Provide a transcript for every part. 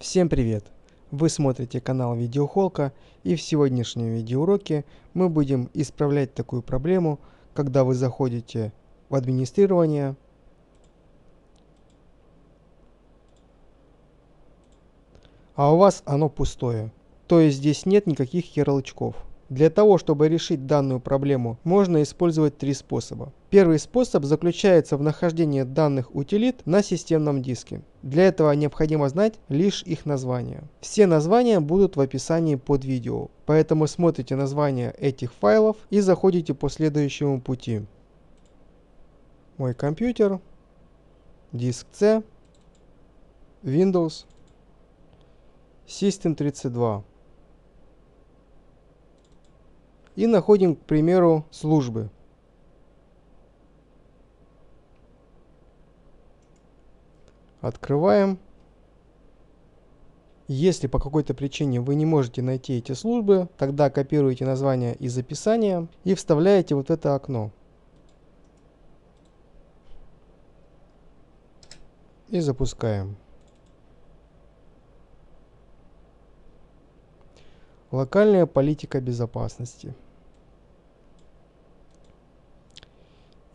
Всем привет! Вы смотрите канал Видеохолка и в сегодняшнем видеоуроке мы будем исправлять такую проблему, когда вы заходите в администрирование, а у вас оно пустое. То есть здесь нет никаких ярлычков. Для того, чтобы решить данную проблему, можно использовать три способа. Первый способ заключается в нахождении данных утилит на системном диске. Для этого необходимо знать лишь их название. Все названия будут в описании под видео, поэтому смотрите название этих файлов и заходите по следующему пути. Мой компьютер, диск C, Windows, System32 и находим, к примеру, службы. Открываем. Если по какой-то причине вы не можете найти эти службы, тогда копируете название из описания и вставляете вот это окно. И запускаем. Локальная политика безопасности.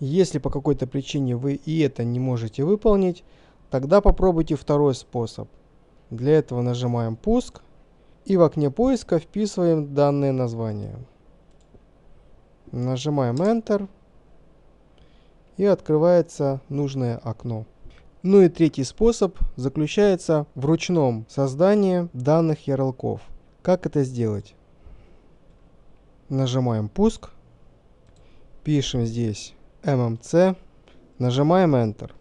Если по какой-то причине вы и это не можете выполнить, тогда попробуйте второй способ. Для этого нажимаем «Пуск» и в окне поиска вписываем данное название. Нажимаем Enter и открывается нужное окно. Ну и третий способ заключается в ручном создании данных ярлыков – как это сделать? Нажимаем пуск, пишем здесь MMC, нажимаем Enter.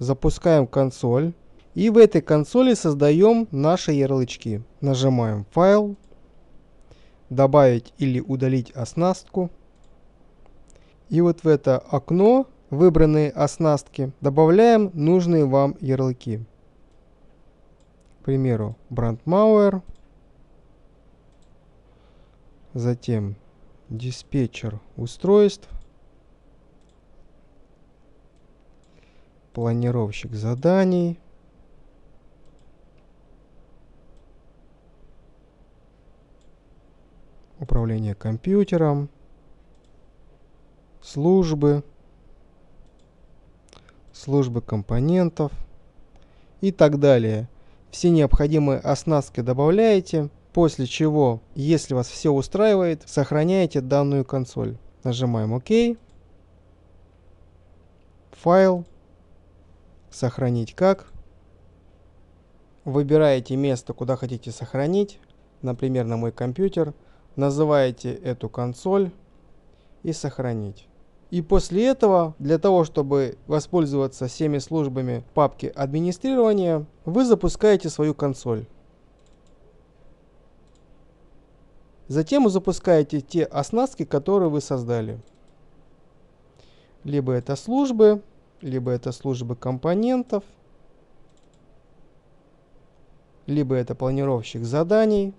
Запускаем консоль. И в этой консоли создаем наши ярлычки. Нажимаем «Файл», «Добавить или удалить оснастку». И вот в это окно выбранные оснастки добавляем нужные вам ярлыки. К примеру, Брандмауэр, затем диспетчер устройств, планировщик заданий, управление компьютером, службы, службы компонентов и так далее – все необходимые оснастки добавляете, после чего, если вас все устраивает, сохраняете данную консоль. Нажимаем ОК. Файл. Сохранить как. Выбираете место, куда хотите сохранить. Например, на мой компьютер. Называете эту консоль и сохранить. И после этого, для того, чтобы воспользоваться всеми службами папки администрирования, вы запускаете свою консоль. Затем вы запускаете те оснастки, которые вы создали. Либо это службы, либо это службы компонентов, либо это планировщик заданий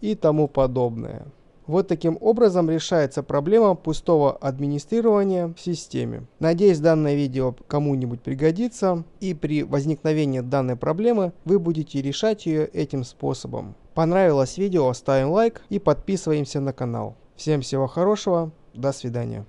и тому подобное. Вот таким образом решается проблема пустого администрирования в системе. Надеюсь, данное видео кому-нибудь пригодится, и при возникновении данной проблемы вы будете решать ее этим способом. Понравилось видео, ставим лайк и подписываемся на канал. Всем всего хорошего, до свидания.